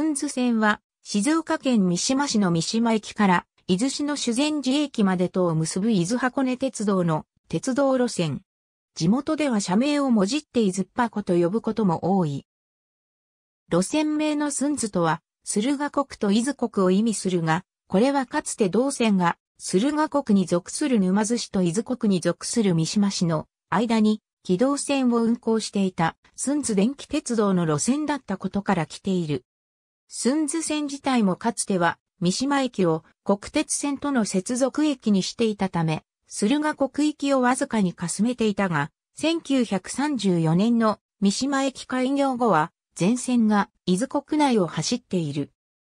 ンズ線は、静岡県三島市の三島駅から、伊豆市の修善寺駅までとを結ぶ伊豆箱根鉄道の鉄道路線。地元では社名をもじって伊豆っ箱と呼ぶことも多い。路線名のスンズとは、駿河国と伊豆国を意味するが、これはかつて同線が、駿河国に属する沼津市と伊豆国に属する三島市の間に機動線を運行していたスンズ電気鉄道の路線だったことから来ている。ン津線自体もかつては三島駅を国鉄線との接続駅にしていたため、駿河国域をわずかにかすめていたが、1934年の三島駅開業後は、全線が伊豆国内を走っている。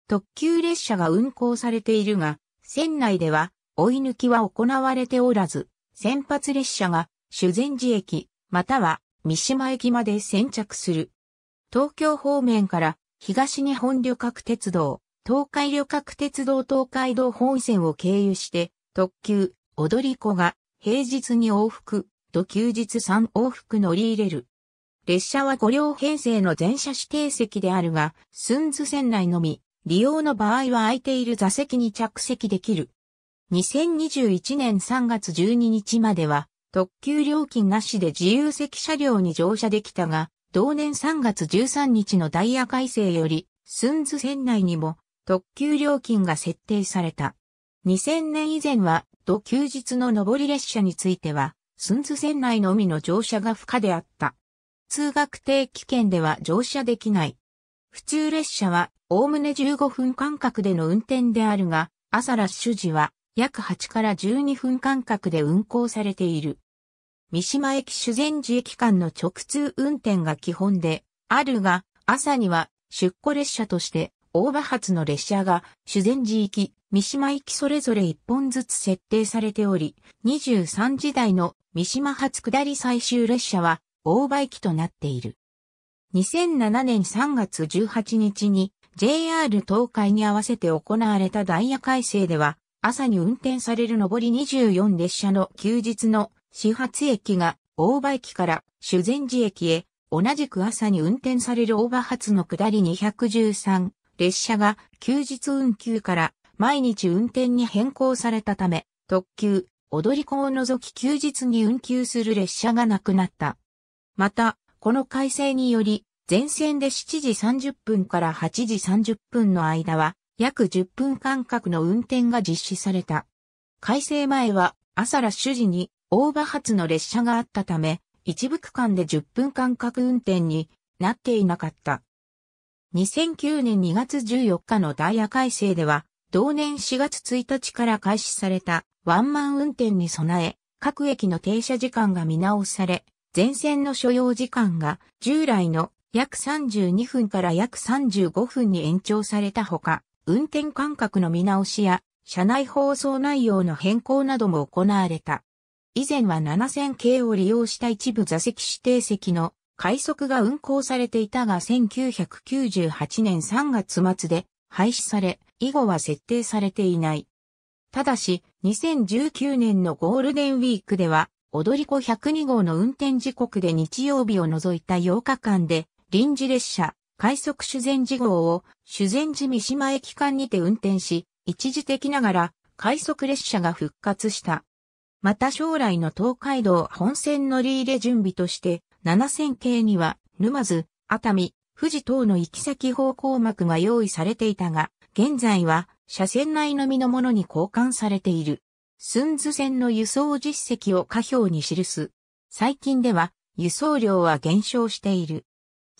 特急列車が運行されているが、線内では追い抜きは行われておらず、先発列車が修善寺駅、または三島駅まで先着する。東京方面から東日本旅客鉄道、東海旅客鉄道東海道本線を経由して、特急、踊り子が平日に往復、と休日3往復乗り入れる。列車は5両編成の全車指定席であるが、スンズ線内のみ、利用の場合は空いている座席に着席できる。2021年3月12日までは、特急料金なしで自由席車両に乗車できたが、同年3月13日のダイヤ改正より、スンズ船内にも特急料金が設定された。2000年以前は、土休日の上り列車については、スンズ船内のみの乗車が不可であった。通学定期券では乗車できない。普通列車は、おおむね15分間隔での運転であるが、朝ラッシュ時は、約8から12分間隔で運行されている。三島駅修善寺駅間の直通運転が基本であるが、朝には出庫列車として大場発の列車が修善寺行き、三島行きそれぞれ一本ずつ設定されており、23時台の三島発下り最終列車は大場駅となっている。2007年3月18日に JR 東海に合わせて行われたダイヤ改正では、朝に運転される上り24列車の休日の始発駅が大場駅から修善寺駅へ、同じく朝に運転される大場発の下り213列車が休日運休から毎日運転に変更されたため、特急、踊り子を除き休日に運休する列車がなくなった。また、この改正により、全線で7時30分から8時30分の間は、約10分間隔の運転が実施された。改正前は、朝ら主時に大場発の列車があったため、一部区間で10分間隔運転になっていなかった。2009年2月14日のダイヤ改正では、同年4月1日から開始されたワンマン運転に備え、各駅の停車時間が見直され、全線の所要時間が従来の約32分から約35分に延長されたほか、運転間隔の見直しや、車内放送内容の変更なども行われた。以前は7000系を利用した一部座席指定席の快速が運行されていたが1998年3月末で廃止され、以後は設定されていない。ただし、2019年のゴールデンウィークでは、踊り子102号の運転時刻で日曜日を除いた8日間で、臨時列車、快速修善寺号を修善寺三島駅間にて運転し、一時的ながら快速列車が復活した。また将来の東海道本線乗り入れ準備として、7000系には、沼津、熱海、富士等の行き先方向幕が用意されていたが、現在は車線内のみのものに交換されている。寸図線の輸送実績を下表に記す。最近では輸送量は減少している。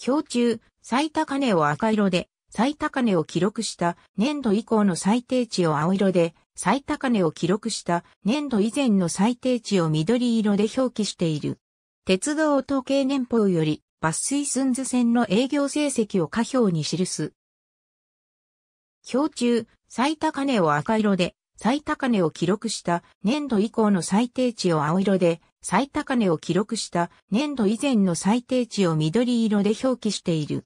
表中、最高値を赤色で、最高値を記録した年度以降の最低値を青色で、最高値を記録した年度以前の最低値を緑色で表記している。鉄道統計年報より抜粋寸ズ線の営業成績を下表に記す。表中、最高値を赤色で、最高値を記録した年度以降の最低値を青色で、最高値を記録した年度以前の最低値を緑色で表記している。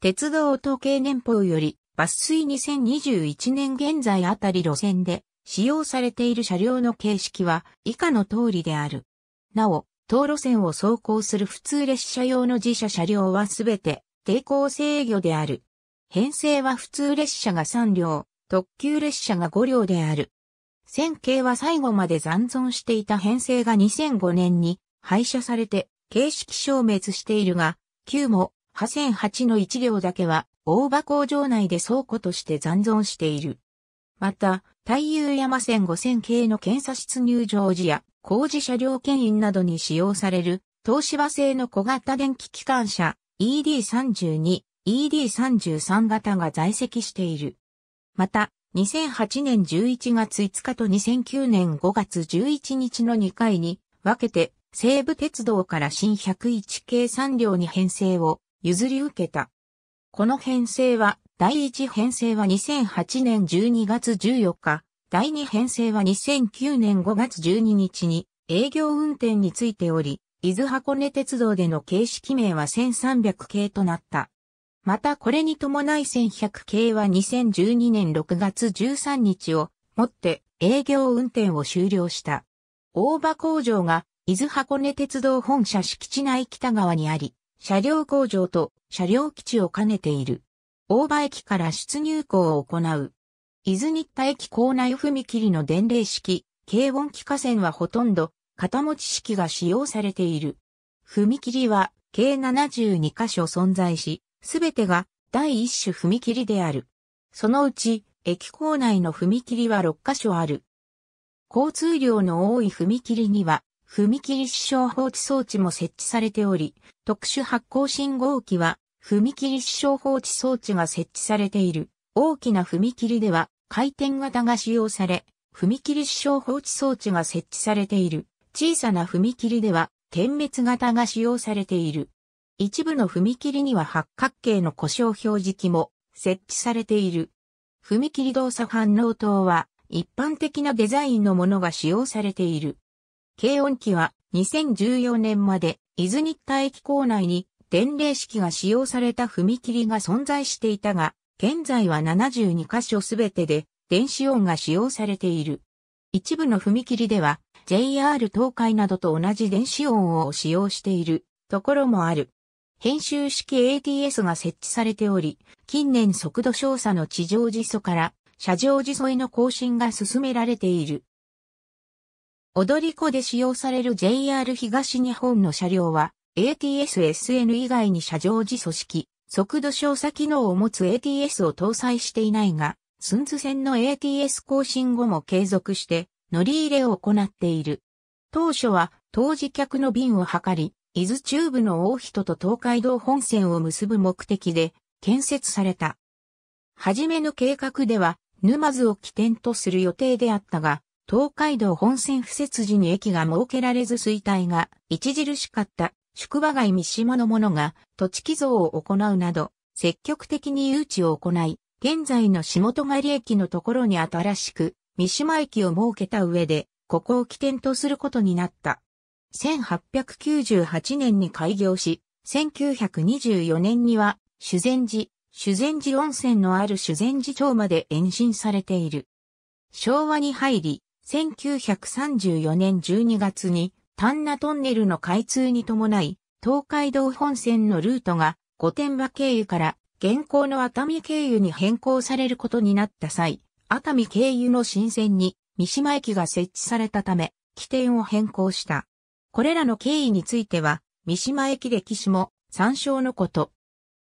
鉄道統計年報より抜粋2021年現在あたり路線で使用されている車両の形式は以下の通りである。なお、当路線を走行する普通列車用の自社車両はすべて抵抗制御である。編成は普通列車が3両、特急列車が5両である。線形は最後まで残存していた編成が2005年に廃車されて形式消滅しているが、9も、破線8の1両だけは大場工場内で倉庫として残存している。また、太陽山線5000系の検査室入場時や工事車両牽引などに使用される東芝製の小型電気機関車 ED32、ED33 型が在籍している。また、2008年11月5日と2009年5月11日の2回に分けて西武鉄道から新101系3両に編成を譲り受けた。この編成は、第1編成は2008年12月14日、第2編成は2009年5月12日に営業運転についており、伊豆箱根鉄道での形式名は1300系となった。またこれに伴い1100系は2012年6月13日をもって営業運転を終了した。大場工場が伊豆箱根鉄道本社敷地内北側にあり、車両工場と車両基地を兼ねている。大場駅から出入港を行う。伊豆新田駅構内踏切の伝令式、軽音機架線はほとんど、片持ち式が使用されている。踏切は、計72箇所存在し、すべてが第一種踏切である。そのうち、駅構内の踏切は6箇所ある。交通量の多い踏切には、踏切支障放置装置も設置されており、特殊発光信号機は踏切支障放置装置が設置されている。大きな踏切では回転型が使用され、踏切支障放置装置が設置されている。小さな踏切では点滅型が使用されている。一部の踏切には八角形の故障表示器も設置されている。踏切動作反応灯は一般的なデザインのものが使用されている。軽音機は2014年まで伊豆日田駅構内に伝令式が使用された踏切が存在していたが、現在は72カ所すべてで電子音が使用されている。一部の踏切では JR 東海などと同じ電子音を使用しているところもある。編集式 ATS が設置されており、近年速度調査の地上時速から車上時速への更新が進められている。踊り子で使用される JR 東日本の車両は、ATS-SN 以外に車上時組織、速度照射機能を持つ ATS を搭載していないが、スンズ線の ATS 更新後も継続して乗り入れを行っている。当初は当時客の便を測り、伊豆中部の大人と東海道本線を結ぶ目的で建設された。はじめの計画では沼津を起点とする予定であったが、東海道本線付設時に駅が設けられず衰退が著しかった宿場街三島の者が土地寄贈を行うなど、積極的に誘致を行い、現在の下戸狩駅のところに新しく、三島駅を設けた上で、ここを起点とすることになった。1898年に開業し、1924年には、修善寺、修善寺温泉のある修善寺町まで延伸されている。昭和に入り、1934年12月に、丹那トンネルの開通に伴い、東海道本線のルートが御殿場経由から現行の熱海経由に変更されることになった際、熱海経由の新線に三島駅が設置されたため、起点を変更した。これらの経緯については、三島駅歴史も参照のこと。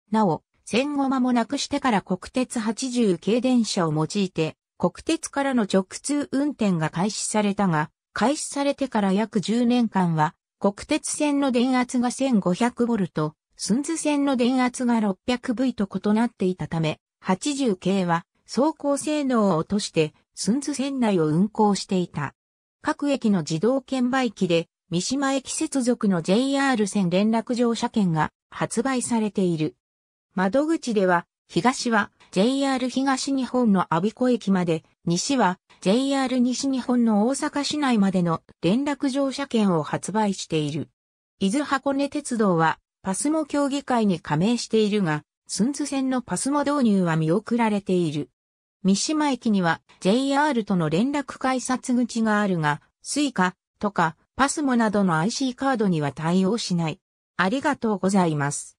なお、戦後間もなくしてから国鉄80系電車を用いて、国鉄からの直通運転が開始されたが、開始されてから約10年間は、国鉄線の電圧が 1500V、寸図線の電圧が 600V と異なっていたため、80系は走行性能を落として寸図線内を運行していた。各駅の自動券売機で、三島駅接続の JR 線連絡乗車券が発売されている。窓口では、東は JR 東日本の阿鼻子駅まで、西は JR 西日本の大阪市内までの連絡乗車券を発売している。伊豆箱根鉄道はパスモ協議会に加盟しているが、ン津線のパスモ導入は見送られている。三島駅には JR との連絡改札口があるが、スイカ、とかパスモなどの IC カードには対応しない。ありがとうございます。